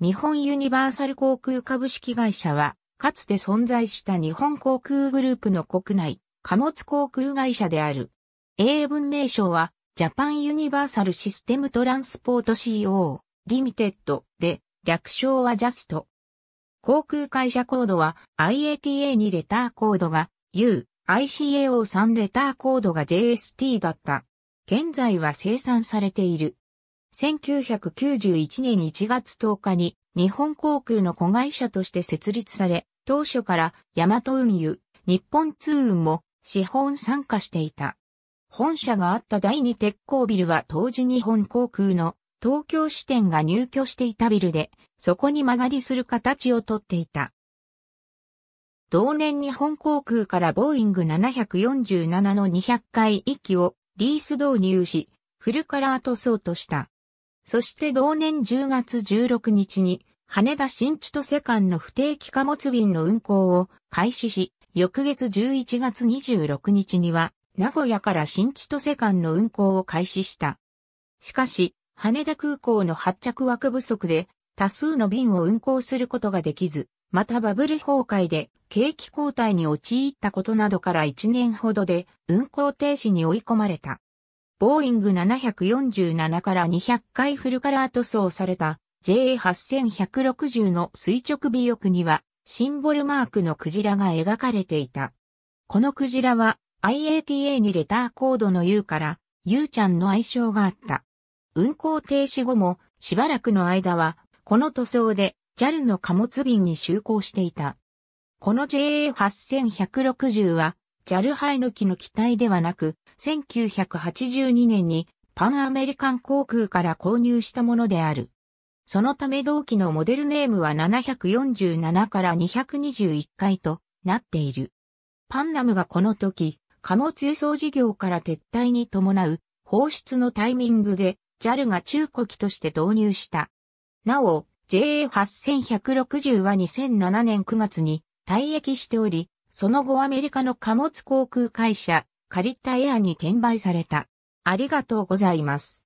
日本ユニバーサル航空株式会社は、かつて存在した日本航空グループの国内、貨物航空会社である。英文名称は、ジャパンユニバーサルシステムトランスポート CO、リミテッドで、略称はジャスト。航空会社コードは IATA2 レターコードが U、ICAO3 レターコードが JST だった。現在は生産されている。1991年1月10日に日本航空の子会社として設立され、当初からヤマト運輸、日本通運も資本参加していた。本社があった第二鉄鋼ビルは当時日本航空の東京支店が入居していたビルで、そこに間借りする形をとっていた。同年日本航空からボーイング747の200回行機をリース導入し、フルカラー塗装とした。そして同年10月16日に、羽田新千歳間の不定期貨物便の運行を開始し、翌月11月26日には、名古屋から新千歳間の運行を開始した。しかし、羽田空港の発着枠不足で、多数の便を運行することができず、またバブル崩壊で景気交代に陥ったことなどから1年ほどで運行停止に追い込まれた。ボーイング747から200回フルカラー塗装された JA8160 の垂直尾翼にはシンボルマークのクジラが描かれていた。このクジラは IATA にレターコードの U から U ちゃんの愛称があった。運行停止後もしばらくの間はこの塗装で JAL の貨物便に就航していた。この JA8160 はジャルハイノキの機体ではなく、1982年にパンアメリカン航空から購入したものである。そのため同機のモデルネームは747から221回となっている。パンナムがこの時、貨物輸送事業から撤退に伴う放出のタイミングで JAL が中古機として導入した。なお、JA8160 は2007年9月に退役しており、その後アメリカの貨物航空会社、カリッタエアに転売された。ありがとうございます。